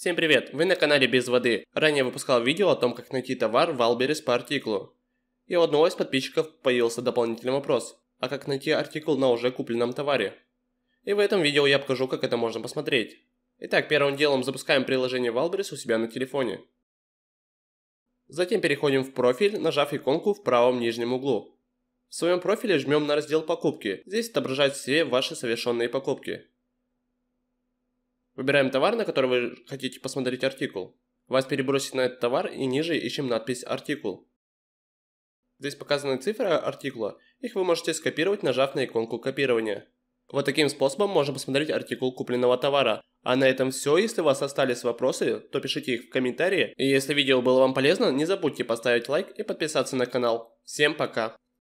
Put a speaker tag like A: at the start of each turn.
A: Всем привет, вы на канале Без Воды. Ранее выпускал видео о том, как найти товар в Альберес по артиклу. И у одного из подписчиков появился дополнительный вопрос. А как найти артикул на уже купленном товаре? И в этом видео я покажу, как это можно посмотреть. Итак, первым делом запускаем приложение Валберес у себя на телефоне. Затем переходим в профиль, нажав иконку в правом нижнем углу. В своем профиле жмем на раздел «Покупки». Здесь отображаются все ваши совершенные покупки. Выбираем товар, на который вы хотите посмотреть артикул. Вас перебросит на этот товар и ниже ищем надпись «Артикул». Здесь показаны цифры артикула, их вы можете скопировать, нажав на иконку копирования. Вот таким способом можно посмотреть артикул купленного товара. А на этом все, если у вас остались вопросы, то пишите их в комментарии. И если видео было вам полезно, не забудьте поставить лайк и подписаться на канал. Всем пока!